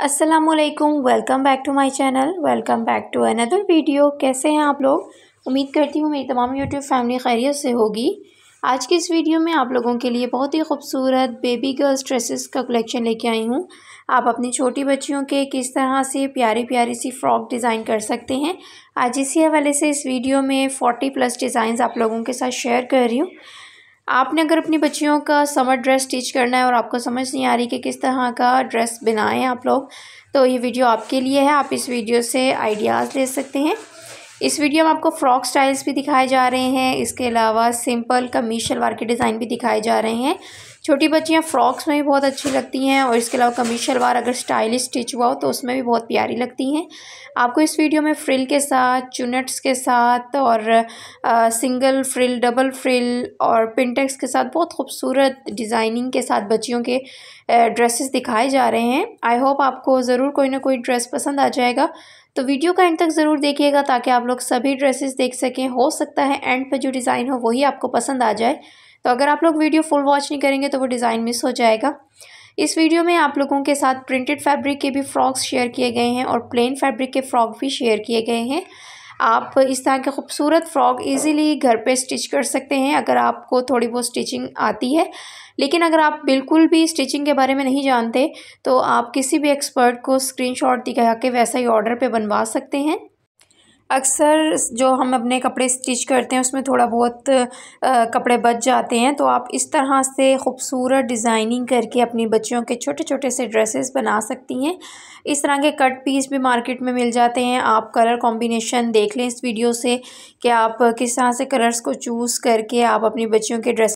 Aslam welcome back to my channel welcome back to another video कैसे हैं आप लोग उम्मीद करती हूँ मेरी तमाम यूट्यूब फैमिली खैरियत से होगी आज की इस वीडियो में आप लोगों के लिए बहुत ही खूबसूरत बेबी गर्ल्स ड्रेसेस का कलेक्शन लेके आई हूँ आप अपनी छोटी बच्चियों के किस तरह से प्यारी प्यारी सी फ्रॉक डिज़ाइन कर सकते हैं आज इसी हवाले से इस वीडियो में 40 प्लस डिज़ाइन आप लोगों के साथ शेयर कर रही हूँ आपने अगर अपनी बच्चियों का समर ड्रेस स्टिच करना है और आपको समझ नहीं आ रही कि किस तरह का ड्रेस बनाएं आप लोग तो ये वीडियो आपके लिए है आप इस वीडियो से आइडियाज़ ले सकते हैं इस वीडियो में आपको फ्रॉक स्टाइल्स भी दिखाए जा रहे हैं इसके अलावा सिंपल कमीज शलवार के डिज़ाइन भी दिखाए जा रहे हैं छोटी बच्चियाँ फ्रॉक्स में भी बहुत अच्छी लगती हैं और इसके अलावा कमीज शलवार अगर स्टाइलिश स्टिच हुआ हो तो उसमें भी बहुत प्यारी लगती हैं आपको इस वीडियो में फ्रिल के साथ चुनट्स के साथ और आ, सिंगल फ्रिल डबल फ्रिल और पिंटेक्स के साथ बहुत खूबसूरत डिज़ाइनिंग के साथ बच्चियों के ड्रेसेस दिखाए जा रहे हैं आई होप आपको ज़रूर कोई ना कोई ड्रेस पसंद आ जाएगा तो वीडियो का एंड तक ज़रूर देखिएगा ताकि आप लोग सभी ड्रेसेस देख सकें हो सकता है एंड पर जो डिज़ाइन हो वही आपको पसंद आ जाए तो अगर आप लोग वीडियो फुल वॉच नहीं करेंगे तो वो डिज़ाइन मिस हो जाएगा इस वीडियो में आप लोगों के साथ प्रिंटेड फैब्रिक के भी फ्रॉक्स शेयर किए गए हैं और प्लेन फैब्रिक के फ्रॉक भी शेयर किए गए हैं आप इस तरह के खूबसूरत फ़्रॉक इजीली घर पे स्टिच कर सकते हैं अगर आपको थोड़ी बहुत स्टिचिंग आती है लेकिन अगर आप बिल्कुल भी स्टिचिंग के बारे में नहीं जानते तो आप किसी भी एक्सपर्ट को स्क्रीनशॉट दिखा के वैसा ही ऑर्डर पे बनवा सकते हैं अक्सर जो हम अपने कपड़े स्टिच करते हैं उसमें थोड़ा बहुत कपड़े बच जाते हैं तो आप इस तरह से खूबसूरत डिज़ाइनिंग करके अपनी बच्चियों के छोटे छोटे से ड्रेसेस बना सकती हैं इस तरह के कट पीस भी मार्केट में मिल जाते हैं आप कलर कॉम्बिनेशन देख लें इस वीडियो से कि आप किस तरह से कलर्स को चूज़ करके आप अपनी बच्चियों के ड्रेस